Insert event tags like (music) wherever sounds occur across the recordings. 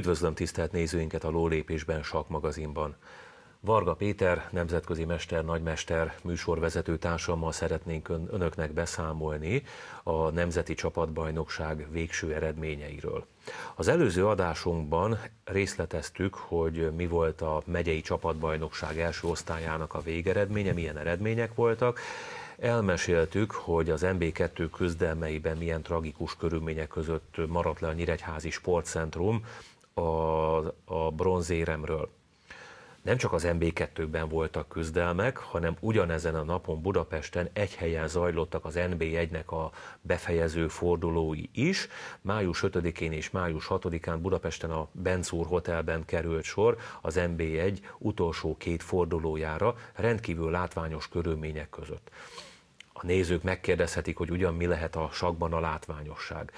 Üdvözlöm tisztelt nézőinket a Lólépésben Sak magazinban. Varga Péter, nemzetközi mester, nagymester, műsorvezető társammal szeretnénk önöknek beszámolni a Nemzeti Csapatbajnokság végső eredményeiről. Az előző adásunkban részleteztük, hogy mi volt a megyei csapatbajnokság első osztályának a végeredménye, milyen eredmények voltak, Elmeséltük, hogy az MB2 küzdelmeiben milyen tragikus körülmények között maradt le a Nyíregyházi Sportcentrum, a, a bronzéremről. Nem csak az NB2-ben voltak küzdelmek, hanem ugyanezen a napon Budapesten egy helyen zajlottak az NB1-nek a befejező fordulói is. Május 5-én és május 6-án Budapesten a Benzúr Hotelben került sor az NB1 utolsó két fordulójára rendkívül látványos körülmények között. A nézők megkérdezhetik, hogy ugyan mi lehet a sakban a látványosság.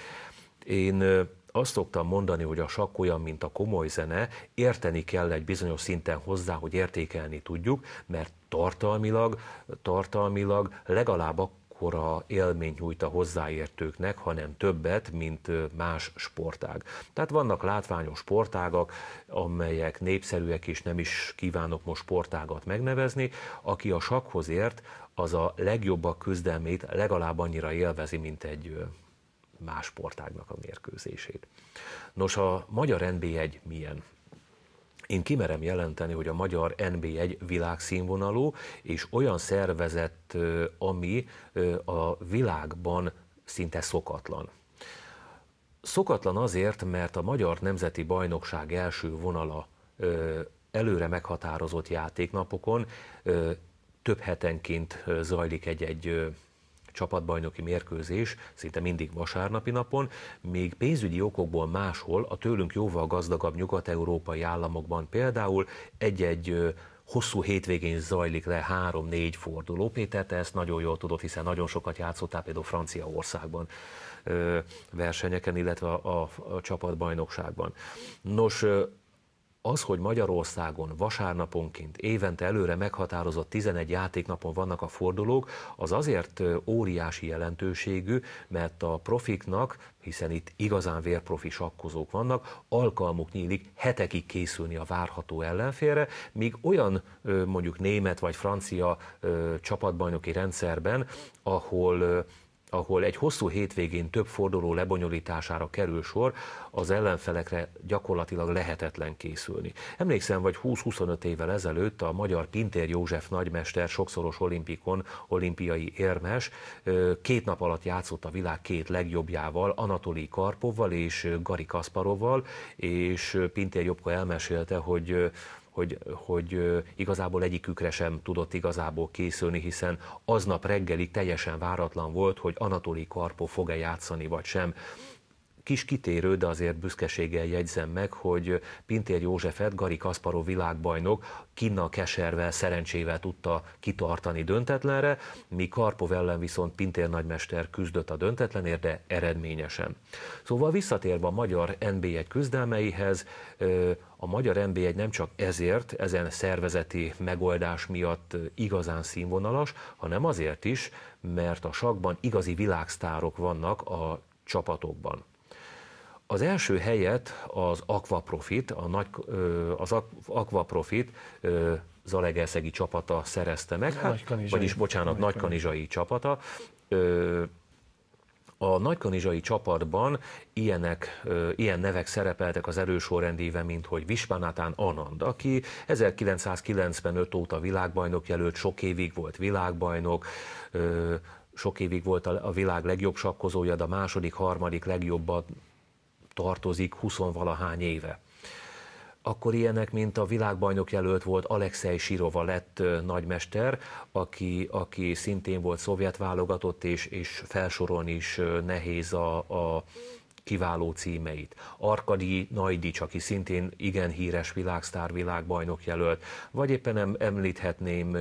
Én azt szoktam mondani, hogy a sakk olyan, mint a komoly zene, érteni kell egy bizonyos szinten hozzá, hogy értékelni tudjuk, mert tartalmilag, tartalmilag legalább akkora élmény nyújt a hozzáértőknek, hanem többet, mint más sportág. Tehát vannak látványos sportágak, amelyek népszerűek, és nem is kívánok most sportágat megnevezni. Aki a sakhoz ért, az a legjobbak küzdelmét legalább annyira élvezi, mint egy más sportágnak a mérkőzését. Nos, a magyar NB1 milyen? Én kimerem jelenteni, hogy a magyar NB1 világszínvonalú, és olyan szervezet, ami a világban szinte szokatlan. Szokatlan azért, mert a Magyar Nemzeti Bajnokság első vonala előre meghatározott játéknapokon több hetenként zajlik egy-egy csapatbajnoki mérkőzés szinte mindig vasárnapi napon, még pénzügyi okokból máshol a tőlünk jóval gazdagabb nyugat-európai államokban például egy-egy hosszú hétvégén zajlik le három-négy forduló. Péter, te ezt nagyon jól tudod, hiszen nagyon sokat játszottál például Franciaországban versenyeken, illetve a, a, a csapatbajnokságban. Nos, az, hogy Magyarországon vasárnaponként évente előre meghatározott 11 játéknapon vannak a fordulók, az azért óriási jelentőségű, mert a profiknak, hiszen itt igazán vérprofi sakkozók vannak, alkalmuk nyílik hetekig készülni a várható ellenfélre, míg olyan mondjuk német vagy francia csapatbajnoki rendszerben, ahol ahol egy hosszú hétvégén több forduló lebonyolítására kerül sor, az ellenfelekre gyakorlatilag lehetetlen készülni. Emlékszem, vagy 20-25 évvel ezelőtt a magyar Pintér József nagymester, sokszoros olimpikon olimpiai érmes, két nap alatt játszott a világ két legjobbjával, Anatoli Karpovval és Gari Kasparovval, és Pintér Jobka elmesélte, hogy hogy, hogy igazából egyikükre sem tudott igazából készülni, hiszen aznap reggelig teljesen váratlan volt, hogy Anatoli Karpo fog-e játszani vagy sem kis kitérő, de azért büszkeséggel jegyzem meg, hogy Pintér Józsefet Gari Kasparó világbajnok Kinna Keservel, szerencsével tudta kitartani döntetlenre, míg Karpov ellen viszont Pintér nagymester küzdött a döntetlenért, de eredményesen. Szóval visszatérve a magyar NB1 küzdelmeihez, a magyar NB1 nem csak ezért, ezen szervezeti megoldás miatt igazán színvonalas, hanem azért is, mert a sakban igazi világsztárok vannak a csapatokban. Az első helyet az Aquaprofit, a nagy, az Aquaprofit Zalegelszegi csapata szerezte meg, hát, vagyis bocsánat, nagykanizsai, csapata. A nagykanizsai csapatban ilyenek, ilyen nevek szerepeltek az erősorrendéve, mint hogy Vispanatán Anand, aki 1995 óta világbajnok jelölt, sok évig volt világbajnok, sok évig volt a világ legjobb sakkozója, de a második, harmadik legjobbat tartozik 20-valahány éve. Akkor ilyenek, mint a világbajnok jelölt volt Alexei Sirova lett nagymester, aki, aki szintén volt szovjet válogatott, és, és felsorolni is nehéz a, a kiváló címeit. Arkadi Najdics, aki szintén igen híres világsztár, világbajnok jelölt, vagy éppen említhetném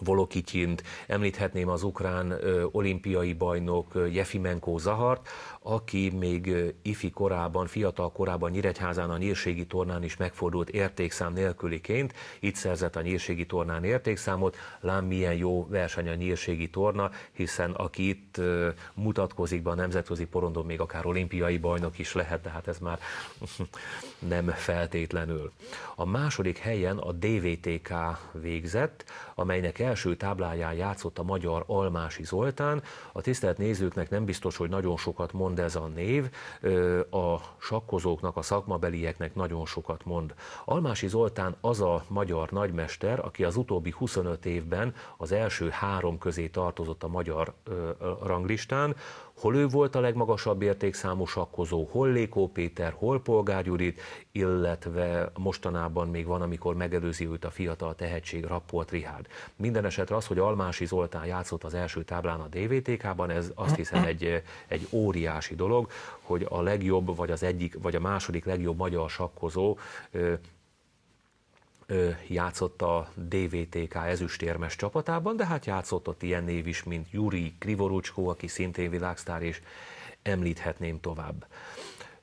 Volokityint, említhetném az ukrán olimpiai bajnok Jefimenko Zahart, aki még ifi korában, fiatal korában Nyíregyházán a nyírségi tornán is megfordult értékszám nélküliként, itt szerzett a nyírségi tornán értékszámot, lám milyen jó verseny a nyírségi torna, hiszen aki itt mutatkozik be a nemzetközi porondon, még akár olimpiai bajnok is lehet, de hát ez már (laughs) nem feltétlenül. A második helyen a DVTK végzett, amelynek első tábláján játszott a magyar Almási Zoltán. A tisztelt nézőknek nem biztos, hogy nagyon sokat mond mond ez a név a sakkozóknak, a szakmabelieknek nagyon sokat mond. Almási Zoltán az a magyar nagymester, aki az utóbbi 25 évben az első három közé tartozott a magyar ranglistán, Hol ő volt a legmagasabb értékszámú sakkozó, hol Lékó Péter, hol Polgár Judit, illetve mostanában még van, amikor megelőzi őt a fiatal tehetség Rappolt Rihárd. Minden esetre az, hogy Almási Zoltán játszott az első táblán a DVTK-ban, ez azt hiszem egy, egy óriási dolog, hogy a legjobb, vagy az egyik, vagy a második legjobb magyar sakkozó játszott a DVTK ezüstérmes csapatában, de hát játszott ott ilyen név is, mint Juri Krivorucskó, aki szintén világsztár, és említhetném tovább.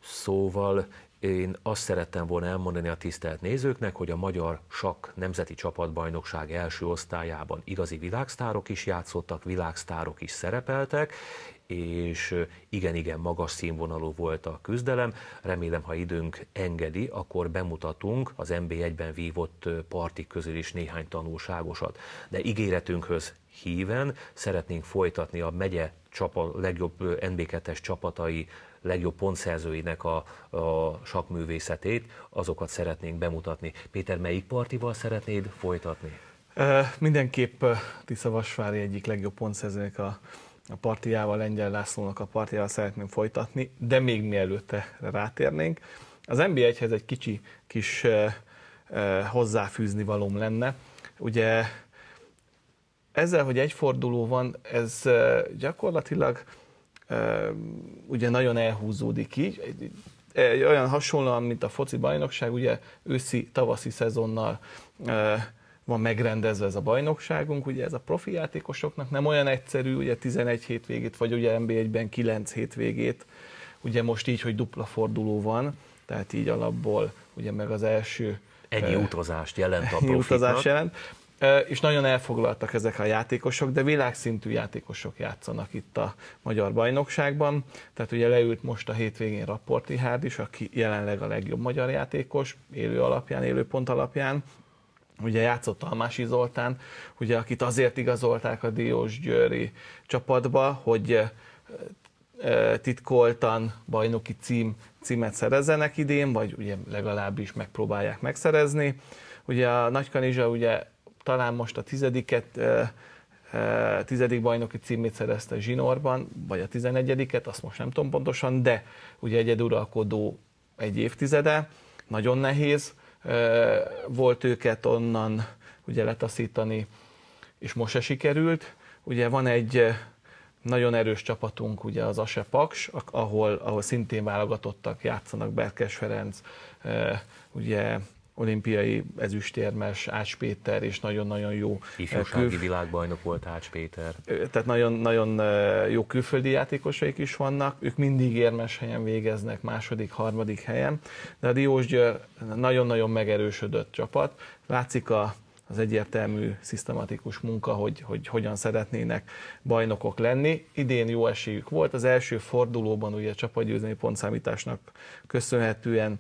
Szóval én azt szerettem volna elmondani a tisztelt nézőknek, hogy a magyar sak nemzeti csapatbajnokság első osztályában igazi világsztárok is játszottak, világsztárok is szerepeltek, és igen-igen magas színvonalú volt a küzdelem. Remélem, ha időnk engedi, akkor bemutatunk az NB1-ben vívott partik közül is néhány tanulságosat. De ígéretünkhöz híven szeretnénk folytatni a megye csapa, legjobb NB2-es csapatai legjobb pontszerzőinek a, a sakművészetét, azokat szeretnénk bemutatni. Péter, melyik partival szeretnéd folytatni? E, mindenképp Tisza Vasvári egyik legjobb pontszerzőnek a a partiával, Lengyel Lászlónak a partiával szeretném folytatni, de még mielőtte rátérnénk. Az NB1-hez egy kicsi kis uh, uh, hozzáfűzni valóm lenne. Ugye ezzel, hogy egy forduló van, ez uh, gyakorlatilag ugye nagyon elhúzódik így. Egy, olyan hasonlóan, mint a foci bajnokság, ugye őszi-tavaszi szezonnal van megrendezve ez a bajnokságunk, ugye ez a profi játékosoknak nem olyan egyszerű, ugye 11 hétvégét, vagy ugye NB1-ben 9 hétvégét, ugye most így, hogy dupla forduló van, tehát így alapból ugye meg az első... Ennyi uh, utazást jelent a profiknak. utazást jelent, uh, és nagyon elfoglaltak ezek a játékosok, de világszintű játékosok játszanak itt a magyar bajnokságban, tehát ugye leült most a hétvégén Rapporti Hárd is, aki jelenleg a legjobb magyar játékos, élő alapján, élő pont alapján, ugye játszott Almási Zoltán, ugye, akit azért igazolták a Diós Győri csapatba, hogy eh, eh, titkoltan bajnoki cím, címet szerezzenek idén, vagy ugye legalábbis megpróbálják megszerezni. Ugye a Nagykanizsa ugye talán most a tizediket, eh, tizedik bajnoki címét szerezte Zsinórban, vagy a tizenegyediket, azt most nem tudom pontosan, de ugye egyeduralkodó egy évtizede, nagyon nehéz, volt őket onnan ugye letaszítani, és most se sikerült. Ugye van egy nagyon erős csapatunk, ugye az Ase Paks, ahol, ahol szintén válogatottak, játszanak Berkes Ferenc, ugye olimpiai ezüstérmes Ács Péter, és nagyon-nagyon jó... Eh, Ifjúsági kül... világbajnok volt Ács Péter. Tehát nagyon-nagyon eh, jó külföldi játékosaik is vannak, ők mindig érmes helyen végeznek, második, harmadik helyen, de a Diós nagyon-nagyon megerősödött csapat. Látszik a az egyértelmű, szisztematikus munka, hogy, hogy hogyan szeretnének bajnokok lenni. Idén jó esélyük volt, az első fordulóban ugye csapatgyőzői pontszámításnak köszönhetően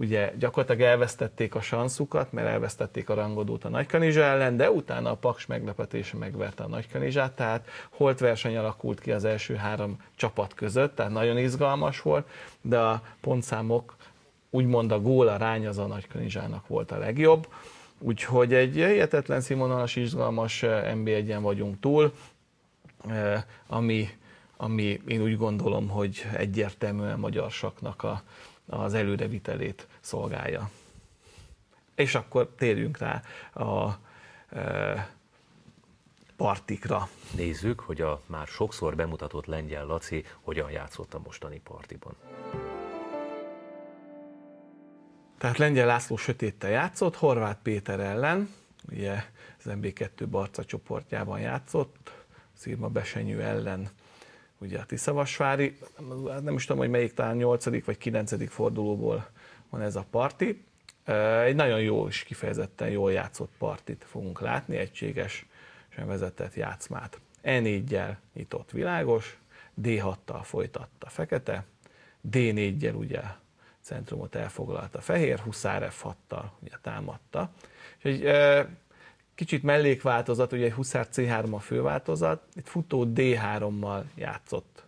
ugye gyakorlatilag elvesztették a sanszukat, mert elvesztették a rangodót a nagykanizsa ellen, de utána a Paks meglepetése megverte a nagykanizsát, tehát holt verseny alakult ki az első három csapat között, tehát nagyon izgalmas volt, de a pontszámok, úgymond a góla rány az a nagykanizsának volt a legjobb, úgyhogy egy hihetetlen színvonalas, izgalmas mb 1 en vagyunk túl, eh, ami, ami én úgy gondolom, hogy egyértelműen magyar saknak a, az előrevitelét szolgálja. És akkor térjünk rá a e, partikra. Nézzük, hogy a már sokszor bemutatott lengyel Laci hogyan játszott a mostani partiban. Tehát Lengyel László sötéttel játszott, Horváth Péter ellen, ugye az MB2 Barca csoportjában játszott, Szirma Besenyő ellen ugye a Tiszavasvári, nem is tudom, hogy melyik talán 8. vagy 9. fordulóból van ez a parti. Egy nagyon jó és kifejezetten jól játszott partit fogunk látni, egységes sem vezetett játszmát. e 4 gyel nyitott világos, D6-tal folytatta fekete, d 4 gyel ugye centrumot elfoglalta fehér, huszár F6-tal ugye támadta. És egy Kicsit mellékváltozat, ugye Huszár C3 a főváltozat, itt futó D3-mal játszott.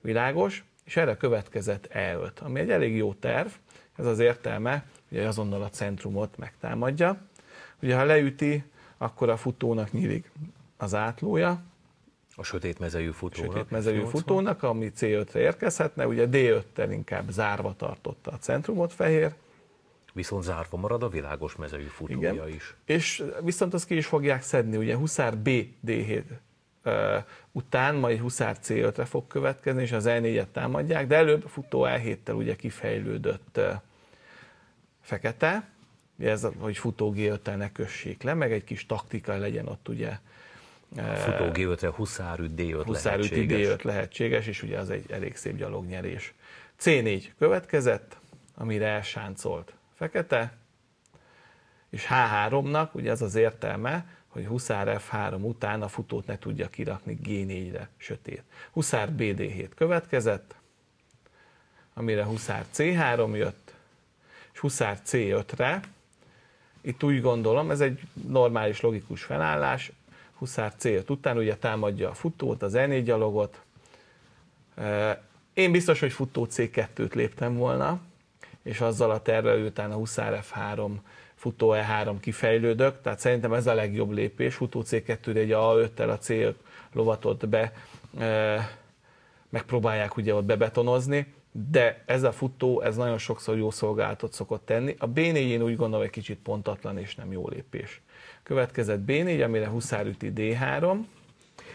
Világos? És erre következett E5, ami egy elég jó terv, ez az értelme, hogy azonnal a centrumot megtámadja. Ugye ha leüti, akkor a futónak nyílik az átlója, a sötét mezejű futónak. Sötét mezejű futónak, ami C5-re érkezhetne, ugye D5-tel inkább zárva tartotta a centrumot fehér, viszont zárva marad a világos mezői futója Igen. is. És viszont azt ki is fogják szedni, ugye Huszár B D7 uh, után, majd Huszár C5-re fog következni, és az E4-et támadják, de előbb futó E7-tel ugye kifejlődött uh, fekete, ez, hogy futó g ne kössék le, meg egy kis taktika legyen ott ugye Futó G5-re huszárű D5 huszárű lehetséges. D5 lehetséges, és ugye az egy elég szép gyalognyerés. C4 következett, amire elsáncolt fekete, és H3-nak ugye az az értelme, hogy Huszár F3 után a futót ne tudja kirakni G4-re sötét. Huszár BD7 következett, amire Huszár C3 jött, és Huszár C5-re, itt úgy gondolom, ez egy normális, logikus felállás, Huszár C5 után ugye támadja a futót, az E4 gyalogot, én biztos, hogy futó C2-t léptem volna, és azzal a terrel után a Huszár F3 futó E3 kifejlődök, tehát szerintem ez a legjobb lépés, futó c 2 egy A5-tel a cél lovatot be e, megpróbálják ugye ott bebetonozni, de ez a futó, ez nagyon sokszor jó szolgálatot szokott tenni. A B4 én úgy gondolom egy kicsit pontatlan és nem jó lépés. Következett B4, amire Huszár üti D3.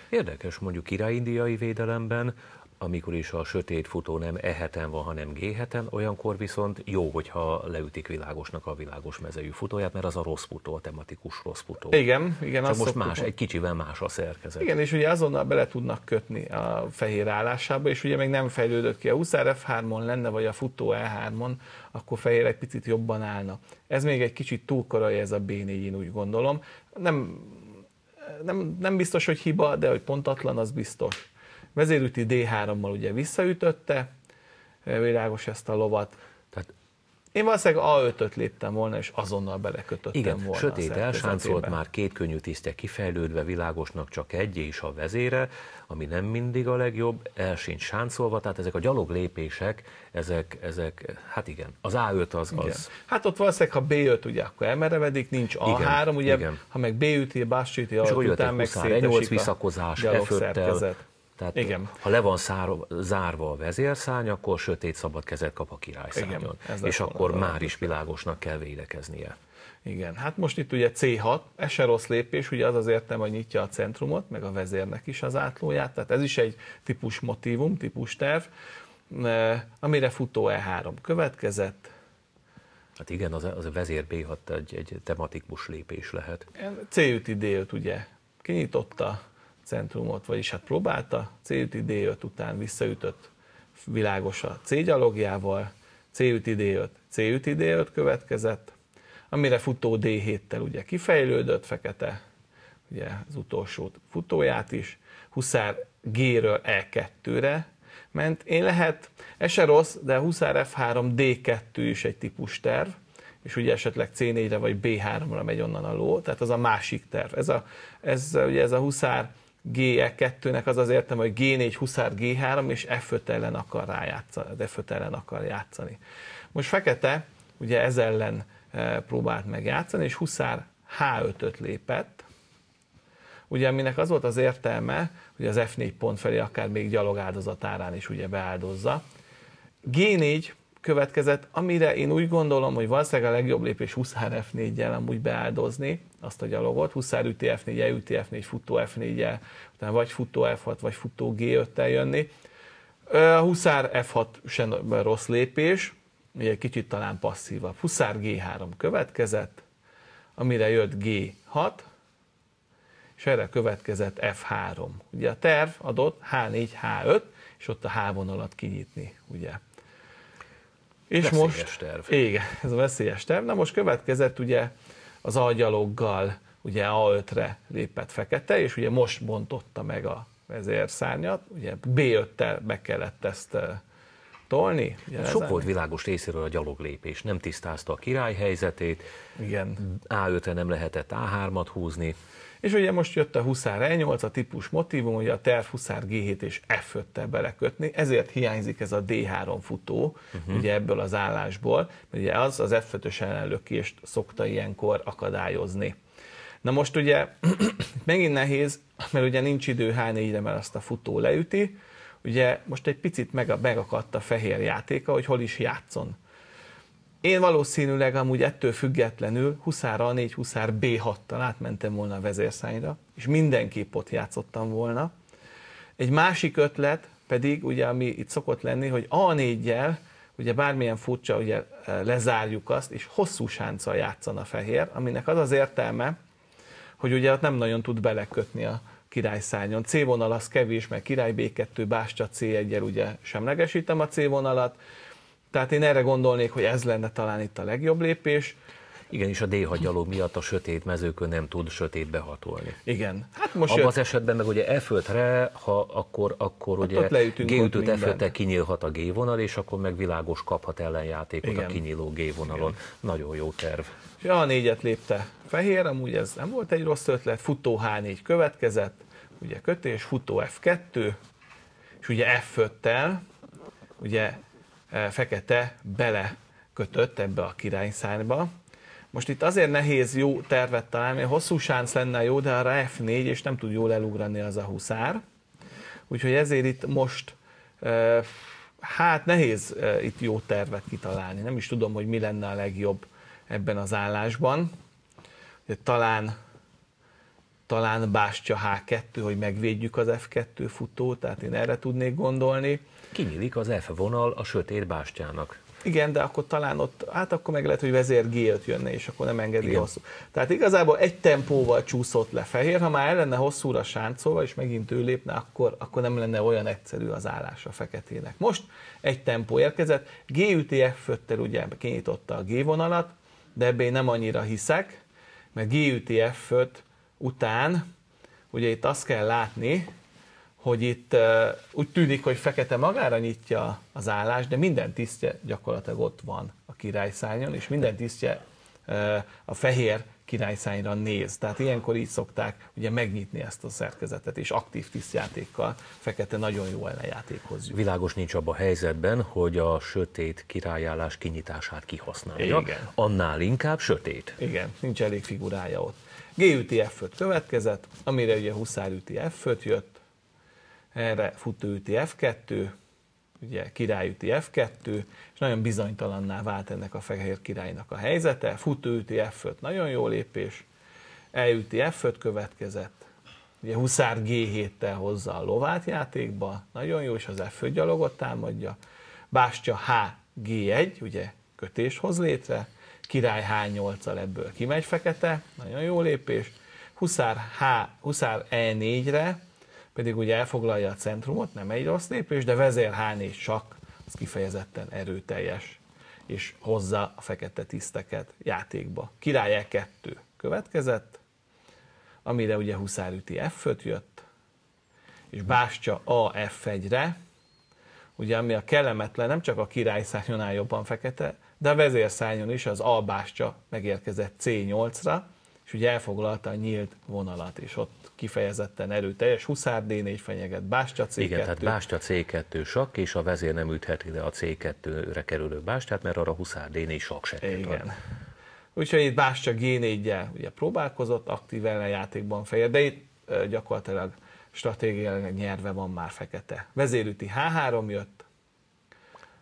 Érdekes mondjuk királyindiai védelemben amikor is a sötét futó nem eheten van, hanem géheten, olyankor viszont jó, hogyha leütik világosnak a világos mezőjű futóját, mert az a rossz futó, a tematikus rossz futó. Igen, igen. Csak most más, egy kicsivel más a szerkezet. Igen, és ugye azonnal bele tudnak kötni a fehér állásába, és ugye még nem fejlődött ki. A 20 F3-on lenne, vagy a futó E3-on, akkor fehérek picit jobban állna. Ez még egy kicsit túl korai ez a B4, én úgy gondolom. Nem, nem, nem biztos, hogy hiba, de hogy pontatlan, az biztos Vezérüti D3-mal ugye visszaütötte, világos ezt a lovat. Tehát én valószínűleg A5-öt léptem volna, és azonnal belekötöttem Igen, volna. sötét elsáncolt, már két könnyű tisztje kifejlődve, világosnak csak egy, és a vezére, ami nem mindig a legjobb, el sincs sáncolva, tehát ezek a gyalog lépések, ezek, ezek hát igen, az A5 az igen. az. Hát ott valószínűleg, ha B5 ugye, akkor elmerevedik, nincs A3, igen, ugye, igen. ha meg B üti, B üti, után meg szétesik a visszakozás, e F5-tel, tehát Igen. ha le van szárva, zárva a vezérszány, akkor sötét szabad kezet kap a királyszányon. Igen, és akkor már is világosnak kell védekeznie. Igen, hát most itt ugye C6, ez se rossz lépés, ugye az azért nem hogy nyitja a centrumot, meg a vezérnek is az átlóját, tehát ez is egy típus motivum, típus terv, e, amire futó E3 következett, Hát igen, az, az a vezér B6 egy, egy tematikus lépés lehet. C5 d ugye kinyitotta, centrumot, vagyis hát próbálta, C-üti d után visszaütött világos a C gyalogjával, C-üti d C-üti d következett, amire futó D7-tel ugye kifejlődött, fekete ugye az utolsó futóját is, Huszár G-ről E2-re ment. Én lehet, ez se rossz, de Huszár F3 D2 is egy típus terv, és ugye esetleg C4-re vagy B3-ra megy onnan a ló, tehát az a másik terv. Ez a, ez, ugye ez a Huszár GE2-nek az az értem, hogy G4, Huszár, G3, és F5 ellen akar rájátszani, F5 ellen akar játszani. Most Fekete ugye ez ellen e, próbált megjátszani, és Huszár H5-öt lépett, ugye aminek az volt az értelme, hogy az F4 pont felé akár még gyalog áldozatárán is ugye beáldozza. G4 következett, amire én úgy gondolom, hogy valószínűleg a legjobb lépés Huszár F4-jel amúgy beáldozni azt a gyalogot, Huszár üti F4-jel, üti F4, futó F4-jel, utána vagy futó F6, vagy futó G5-tel jönni. A Huszár F6 sem rossz lépés, ugye kicsit talán passzívabb. Huszár G3 következett, amire jött G6, és erre következett F3. Ugye a terv adott H4, H5, és ott a H vonalat kinyitni, ugye. És most, terv. Igen, ez a veszélyes terv. Na most következett ugye az agyaloggal, ugye A5-re lépett fekete, és ugye most bontotta meg a vezérszárnyat, ugye B5-tel be kellett ezt tolni. Ugye Sok ezen? volt világos részéről a gyaloglépés, nem tisztázta a király helyzetét, Igen. A5-re nem lehetett A3-at húzni. És ugye most jött a Huszár E8, a típus motivum, hogy a terv Huszár G7 és F5-tel belekötni, ezért hiányzik ez a D3 futó, uh-huh. ugye ebből az állásból, mert ugye az az F5-ös ellenlökést szokta ilyenkor akadályozni. Na most ugye (clears throat) megint nehéz, mert ugye nincs idő H4-re, mert azt a futó leüti, ugye most egy picit meg, megakadt a fehér játéka, hogy hol is játszon. Én valószínűleg amúgy ettől függetlenül Huszára a 4 Huszár B6-tal átmentem volna a vezérszányra, és mindenképp ott játszottam volna. Egy másik ötlet pedig, ugye, ami itt szokott lenni, hogy A4-jel, ugye bármilyen furcsa, ugye lezárjuk azt, és hosszú sánccal játszana a fehér, aminek az az értelme, hogy ugye ott nem nagyon tud belekötni a királyszányon. C vonal az kevés, mert király B2, Bástya c 1 ugye semlegesítem a C vonalat, tehát én erre gondolnék, hogy ez lenne talán itt a legjobb lépés. Igen, és a déhagyaló miatt a sötét mezőkön nem tud sötétbe hatolni. Igen. Hát most Abban jött... az esetben meg ugye e ha akkor, akkor hát ugye G-ütőt e kinyílhat a G-vonal, és akkor meg világos kaphat ellenjátékot Igen. a kinyíló G-vonalon. Igen. Nagyon jó terv. Ja a négyet lépte fehér, amúgy ez nem volt egy rossz ötlet, futó H4 következett, ugye kötés, futó F2, és ugye F5-tel, ugye Eh, fekete bele kötött ebbe a királyszárba. Most itt azért nehéz jó tervet találni, hosszú sánc lenne jó, de arra F4, és nem tud jól elugrani az a huszár. Úgyhogy ezért itt most, eh, hát nehéz eh, itt jó tervet kitalálni. Nem is tudom, hogy mi lenne a legjobb ebben az állásban. Talán talán Bástya H2, hogy megvédjük az F2 futót, tehát én erre tudnék gondolni kinyílik az F vonal a sötét bástyának. Igen, de akkor talán ott, hát akkor meg lehet, hogy vezér g jönne, és akkor nem engedi Igen. hosszú. Tehát igazából egy tempóval csúszott le fehér, ha már el lenne hosszúra sáncolva, és megint ő lépne, akkor, akkor nem lenne olyan egyszerű az állás a feketének. Most egy tempó érkezett, G üti f ugye kinyitotta a G vonalat, de ebbe én nem annyira hiszek, mert G üti f után, ugye itt azt kell látni, hogy itt úgy tűnik, hogy Fekete magára nyitja az állást, de minden tisztje gyakorlatilag ott van a királyszányon, és minden tisztje a fehér királyszányra néz. Tehát ilyenkor így szokták ugye megnyitni ezt a szerkezetet, és aktív tisztjátékkal fekete nagyon jó ellenjátékhoz jut. Világos nincs abban a helyzetben, hogy a sötét királyállás kinyitását kihasználja. Igen. Annál inkább sötét. Igen, nincs elég figurája ott. G üti F5 következett, amire ugye Huszár üti F5 jött, erre futóüti F2, ugye királyüti F2, és nagyon bizonytalanná vált ennek a fehér királynak a helyzete, futóüti F5 nagyon jó lépés, elüti F5 következett, ugye Huszár G7-tel hozza a lovát játékba, nagyon jó, és az F5 gyalogot támadja, Bástya H, G1, ugye kötés hoz létre, király H8-al ebből kimegy fekete, nagyon jó lépés, Huszár, H, Huszár E4-re, pedig ugye elfoglalja a centrumot, nem egy rossz lépés, de vezér h csak, az kifejezetten erőteljes, és hozza a fekete tiszteket játékba. Király E2 következett, amire ugye Huszár üti f jött, és Bástya A F1-re, ugye ami a kellemetlen, nem csak a király szárnyon áll jobban fekete, de a vezérszárnyon is az A bástya megérkezett C8-ra, és ugye elfoglalta a nyílt vonalat, és ott kifejezetten erőteljes Huszár D4 fenyeget, Bástya C2. Igen, tehát Bástya C2 sak, és a vezér nem üthet ide a C2-re kerülő Bástyát, mert arra Huszár D4 sak se Igen. Úgyhogy itt Bástya g 4 ugye próbálkozott, aktív ellenjátékban fejed, de itt gyakorlatilag stratégiailag nyerve van már fekete. Vezérüti H3 jött,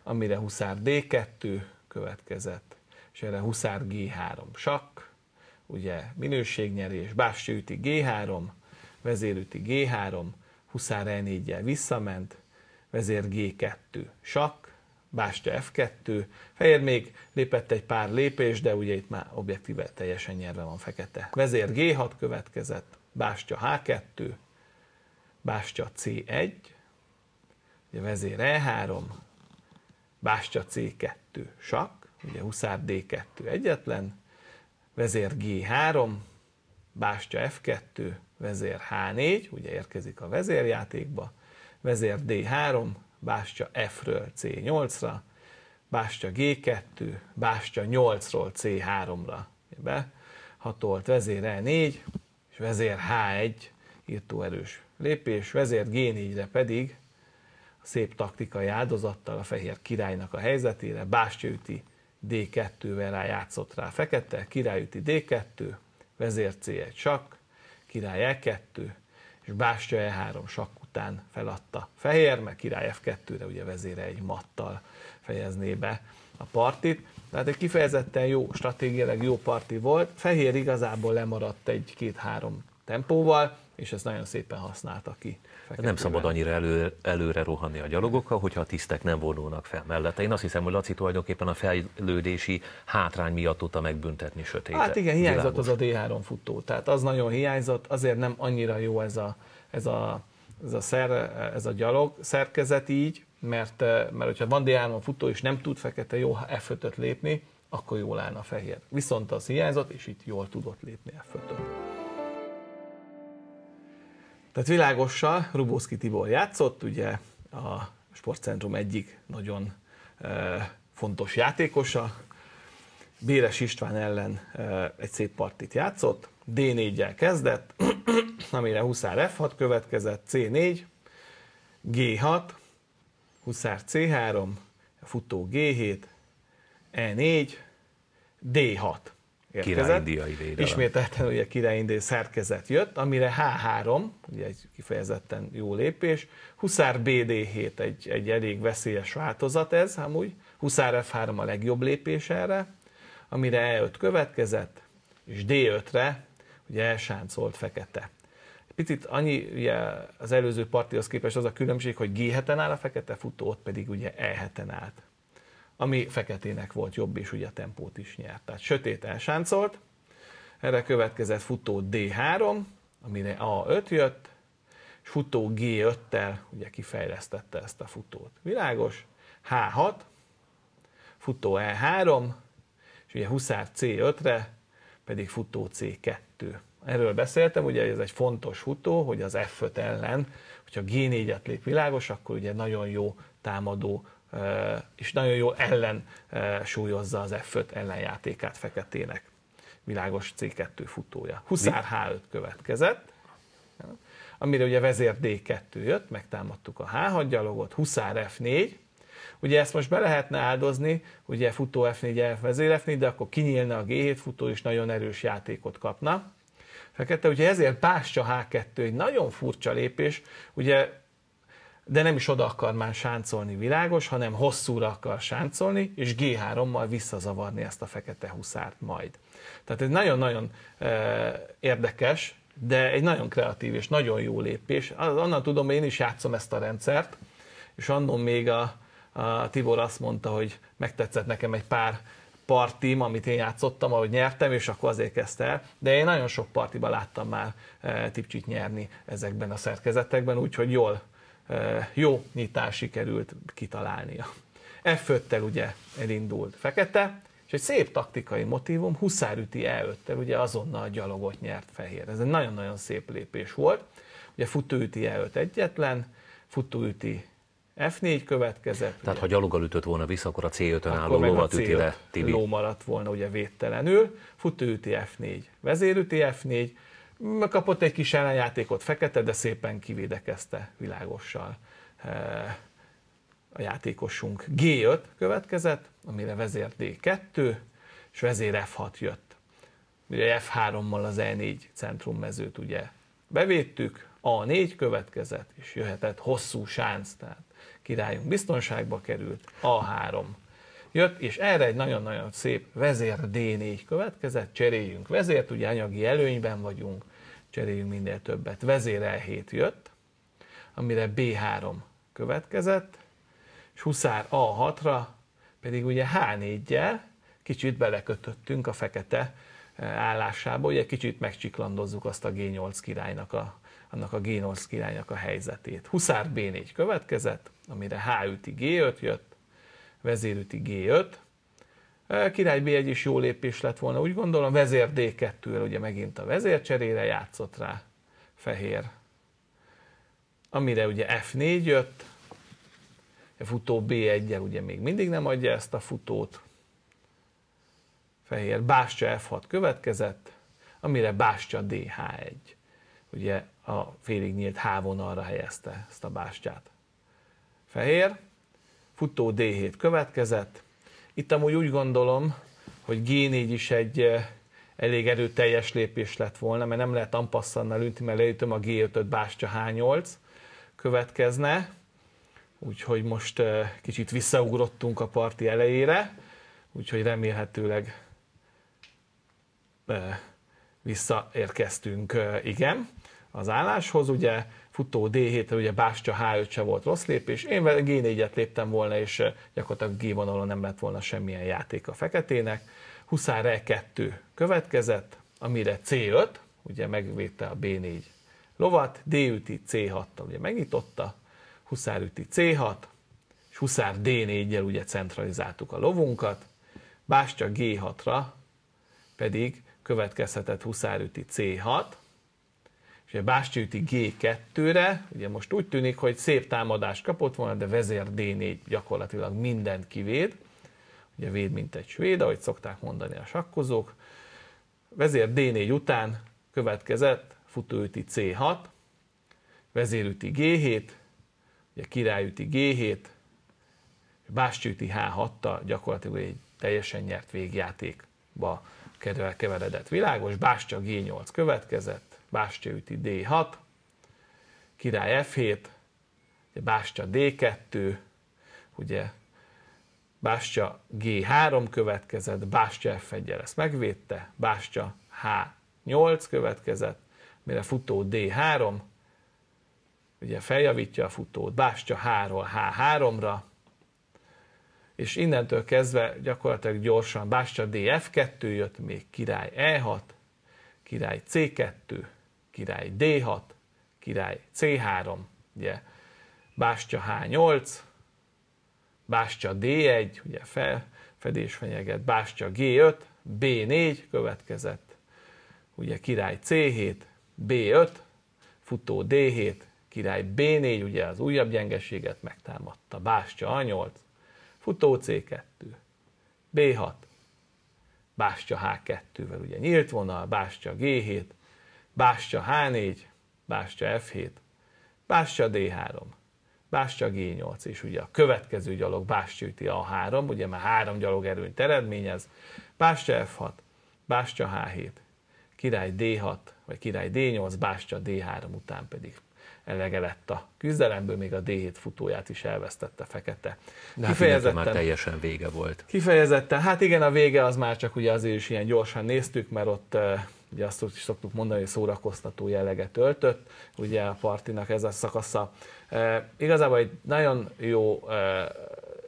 amire Huszár D2 következett, és erre Huszár G3 sak, ugye minőségnyerés, Bástyűti G3, vezérüti G3, Huszár E4-jel visszament, vezér G2, sakk, Bástya F2, Fehér még lépett egy pár lépés, de ugye itt már objektíve teljesen nyerve van fekete. Vezér G6 következett, Bástya H2, Bástya C1, ugye vezér E3, Bástya C2, sakk, ugye Huszár D2 egyetlen, vezér G3, bástya F2, vezér H4, ugye érkezik a vezérjátékba, vezér D3, bástya F-ről C8-ra, bástya G2, bástya 8-ról C3-ra be, hatolt vezér E4, és vezér H1, írtó erős lépés, vezér G4-re pedig a szép taktikai áldozattal a fehér királynak a helyzetére, bástya üti D2-vel rájátszott rá fekete, üti D2, vezér C1 sakk, király E2, és bástya E3 sakk után feladta fehér, mert király F2-re ugye vezére egy mattal fejezné be a partit. Tehát egy kifejezetten jó, stratégiailag jó parti volt. Fehér igazából lemaradt egy-két-három tempóval, és ezt nagyon szépen használta ki. Feketőben. Nem szabad annyira elő, előre rohanni a gyalogokkal, hogyha a tisztek nem vonulnak fel mellette. Én azt hiszem, hogy Laci tulajdonképpen a fejlődési hátrány miatt tudta megbüntetni sötét. Hát igen, hiányzott világos. az a D3 futó, tehát az nagyon hiányzott, azért nem annyira jó ez a, ez a, ez a, szer, ez a gyalog szerkezet így, mert, mert hogyha van D3 futó és nem tud fekete jó e f lépni, akkor jól állna a fehér. Viszont az hiányzott, és itt jól tudott lépni a e fötön. Tehát világossal Rubószki Tibor játszott, ugye a sportcentrum egyik nagyon fontos játékosa. Béres István ellen egy szép partit játszott, D4-jel kezdett, (clears throat) amire Huszár F6 következett, C4, G6, Huszár C3, futó G7, E4, D6 érkezett. védelem. Ismételten ugye Király Indiai szerkezet jött, amire H3, ugye egy kifejezetten jó lépés, Huszár BD7 egy, egy elég veszélyes változat ez, amúgy, Huszár F3 a legjobb lépés erre, amire E5 következett, és D5-re ugye elsáncolt fekete. Picit annyi ugye, az előző partihoz képest az a különbség, hogy G7-en áll a fekete futó, ott pedig ugye E7-en állt ami feketének volt jobb, és ugye a tempót is nyert. Tehát sötét elsáncolt, erre következett futó D3, amire A5 jött, és futó G5-tel ugye kifejlesztette ezt a futót. Világos, H6, futó E3, és ugye Huszár C5-re pedig futó C2. Erről beszéltem, ugye ez egy fontos futó, hogy az F5 ellen, hogyha G4-et lép világos, akkor ugye nagyon jó támadó és nagyon jól ellen súlyozza az F5 ellenjátékát feketének. Világos C2 futója. Huszár H5 következett, amire ugye vezér D2 jött, megtámadtuk a H6 gyalogot, Huszár F4, Ugye ezt most be lehetne áldozni, ugye futó F4 F elvezér F4, de akkor kinyílne a G7 futó, és nagyon erős játékot kapna. Fekete, ugye ezért Pástya H2 egy nagyon furcsa lépés, ugye de nem is oda akar már sáncolni világos, hanem hosszúra akar sáncolni, és G3-mal visszazavarni ezt a fekete huszárt majd. Tehát ez nagyon-nagyon e, érdekes, de egy nagyon kreatív és nagyon jó lépés. Annan tudom, hogy én is játszom ezt a rendszert, és annól még a, a Tibor azt mondta, hogy megtetszett nekem egy pár partim, amit én játszottam, ahogy nyertem, és akkor azért kezdte el. De én nagyon sok partiban láttam már e, tipcsit nyerni ezekben a szerkezetekben, úgyhogy jól jó nyitás sikerült kitalálnia. E f ugye elindult fekete, és egy szép taktikai motivum, Huszár üti e ugye azonnal a gyalogot nyert fehér. Ez egy nagyon-nagyon szép lépés volt. Ugye futó üti e egyetlen, futó üti F4 következett. Tehát ugye, ha gyaloggal ütött volna vissza, akkor a C5-ön álló lóval üti le Tibi. Ló maradt volna ugye védtelenül. Futó üti F4, vezér üti F4, kapott egy kis ellenjátékot fekete, de szépen kivédekezte világossal e, a játékosunk. G5 következett, amire vezér D2, és vezér F6 jött. Ugye F3-mal az E4 centrum mezőt ugye bevédtük, A4 következett, és jöhetett hosszú sánc, tehát királyunk biztonságba került, A3 jött, és erre egy nagyon-nagyon szép vezér D4 következett, cseréljünk vezért, ugye anyagi előnyben vagyunk, cseréljünk minél többet. Vezér E7 jött, amire B3 következett, és huszár A6-ra pedig ugye h 4 gyel kicsit belekötöttünk a fekete e, állásába, ugye kicsit megcsiklandozzuk azt a G8 királynak a, annak a G8 királynak a helyzetét. Huszár B4 következett, amire h 5 i G5 jött, vezérüti G5. Király B1 is jó lépés lett volna, úgy gondolom. Vezér d 2 ugye megint a vezér cserére játszott rá fehér. Amire ugye F4 jött, a futó b 1 ugye még mindig nem adja ezt a futót. Fehér Bástya F6 következett, amire Bástya DH1. Ugye a félig nyílt H vonalra helyezte ezt a bástyát. Fehér, futó D7 következett. Itt amúgy úgy gondolom, hogy G4 is egy eh, elég erőteljes lépés lett volna, mert nem lehet ampasszannal ünti, mert leütöm a G5-öt, bástya H8 következne. Úgyhogy most eh, kicsit visszaugrottunk a parti elejére, úgyhogy remélhetőleg eh, visszaérkeztünk, igen az álláshoz, ugye futó d 7 ugye Bástya H5 se volt rossz lépés, én G4-et léptem volna, és eh, gyakorlatilag G vonalon nem lett volna semmilyen játék a feketének. Huszár E2 következett, amire C5, ugye megvédte a B4 lovat, D üti c 6 ugye megnyitotta, Huszár üti C6, és Huszár D4-jel ugye centralizáltuk a lovunkat, Bástya G6-ra pedig következhetett Huszár üti C6, a Bástyúti G2-re, ugye most úgy tűnik, hogy szép támadást kapott volna, de vezér D4 gyakorlatilag mindent kivéd, ugye véd, mint egy svéd, ahogy szokták mondani a sakkozók. Vezér D4 után következett futóüti C6, vezérüti G7, ugye királyüti G7, Bástyűti H6-tal gyakorlatilag egy teljesen nyert végjátékba keveredett. Világos, Bástya G8 következett, Bástya üti D6, király F7, ugye Bástya D2, ugye Bástya G3 következett, Bástya F1 ezt megvédte, Bástya H8 következett, mire futó D3, ugye feljavítja a futót, Bástya H-ról H3-ra, és innentől kezdve gyakorlatilag gyorsan Bástya DF2 jött, még király E6, király C2, király D6, király C3, ugye bástya H8, bástya D1, ugye felfedés fenyeget, bástya G5, B4 következett, ugye király C7, B5, futó D7, király B4, ugye az újabb gyengeséget megtámadta, bástya A8, futó C2, B6, bástya H2-vel ugye nyílt vonal, bástya G7, Bástya H4, Bástya F7, Bástya D3, Bástya G8, és ugye a következő gyalog Bástya üti a 3, ugye már három gyalog erőnyt eredményez, Bástya F6, Bástya H7, király D6, vagy király D8, Bástya D3 után pedig elege lett a küzdelemből, még a D7 futóját is elvesztette fekete. De hát kifejezetten, hát már teljesen vége volt. Kifejezetten, hát igen, a vége az már csak ugye azért is ilyen gyorsan néztük, mert ott eh, ugye azt is szoktuk mondani, hogy szórakoztató jelleget öltött, ugye a partinak ez a szakasza. E, igazából egy nagyon jó e,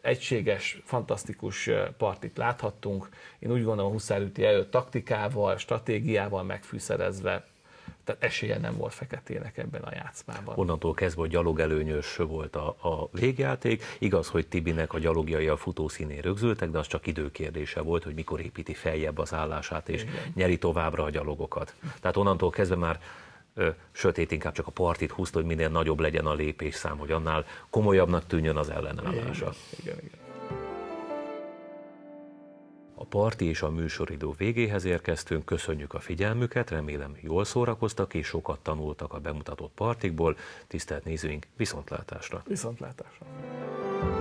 egységes, fantasztikus e, partit láthattunk. Én úgy gondolom, Huszárüti előtt taktikával, stratégiával megfűszerezve tehát esélye nem volt feketének ebben a játszmában. Onnantól kezdve, hogy előnyös volt a, a végjáték. Igaz, hogy Tibinek a gyalogjai a futószínén rögzültek, de az csak időkérdése volt, hogy mikor építi feljebb az állását, és Igen. nyeri továbbra a gyalogokat. Tehát onnantól kezdve már ö, sötét inkább csak a partit húzta, hogy minél nagyobb legyen a lépésszám, hogy annál komolyabbnak tűnjön az ellenállása. Igen, igen. igen. A parti és a műsoridó végéhez érkeztünk, köszönjük a figyelmüket, remélem jól szórakoztak és sokat tanultak a bemutatott partikból. Tisztelt nézőink, viszontlátásra! Viszontlátásra!